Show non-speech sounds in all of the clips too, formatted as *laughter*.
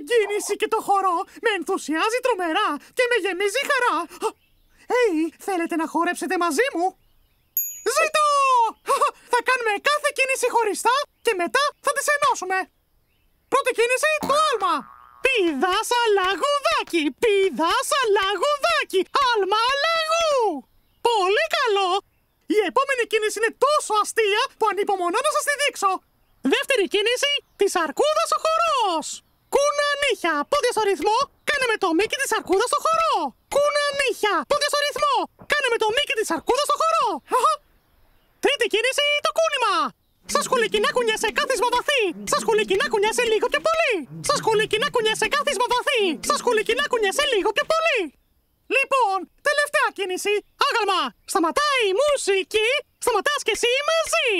την κίνηση και το χορό με ενθουσιάζει τρομερά και με γεμίζει χαρά. Hey, θέλετε να χορέψετε μαζί μου? Ζήτω! Θα κάνουμε κάθε κίνηση χωριστά και μετά θα τις ενώσουμε. Πρώτη κίνηση, το άλμα. Πηδάσα λαγουδάκι, πηδάσα λαγουδάκι, άλμα αλάγου. Πολύ καλό. Η επόμενη κίνηση είναι τόσο αστεία που ανυπομονώ να σας τη δείξω. Δεύτερη κίνηση, της αρκούδας ο χορός νύχια, πόδια στο ρυθμό, κάνε με το μήκη της αρκούδας στο χώρο! Κούνα νύχια, πόδια στο ρυθμό, κάνε με το μήκη της αρκούδας στο χώρο! Τρίτη κίνηση, το κούνημα. Σας σκουλίκι σκουλικινά κουνιέσαι κάθισμα βαθύ. Σας σκουλίκι σκουλικινά κουνιέσαι λίγο και πολύ. Σας σκουλίκι σκουλικινά κουνιέσαι κάθισμα βαθύ. Σας σκουλίκι σκουλικινά κουνιέσαι λίγο και πολύ. Λοιπόν, τελευταία κίνηση. Άγαλμα. Σταματάει η μουσική. Σταματάς και εσύ μαζί.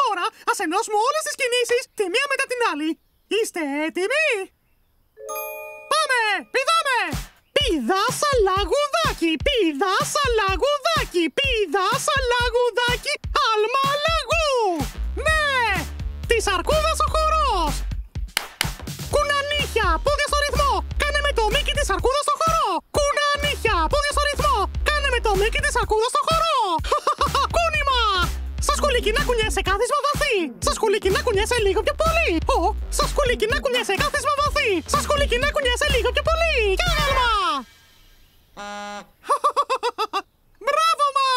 Τώρα ας ενώσουμε όλες τις κινήσεις τη μία μετά την άλλη. Είστε έτοιμοι? Πάμε! Πηδάμε! σα λαγουδάκι, πηδάσα λαγουδάκι, πηδάσα λαγουδάκι, άλμα λαγού! Ναι! Της αρκούδας ο χορός! Κουνανίχια, πόδια στο ρυθμό! Κάνε με το μίκι της αρκούδας στο χορό! Κουνανίχια, πόδια στο ρυθμό! Κάνε με το μήκη της αρκούδας στο χορό! σκουλίκι να κουνιέσαι κάθισμα βαθύ. Σα σκουλίκι να κουνιέσαι λίγο πιο πολύ. Ω, σα σκουλίκι να κουνιέσαι κάθισμα βαθύ. Σα σκουλίκι να κουνιέσαι λίγο πιο πολύ. Και *laughs* Μπράβο μας!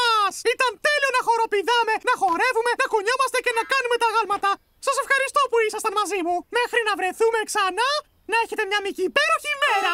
Ήταν τέλειο να χοροπηδάμε, να χορεύουμε, να κουνιόμαστε και να κάνουμε τα γάλματα. Σας ευχαριστώ που ήσασταν μαζί μου. Μέχρι να βρεθούμε ξανά, να έχετε μια μικρή υπέροχη μέρα!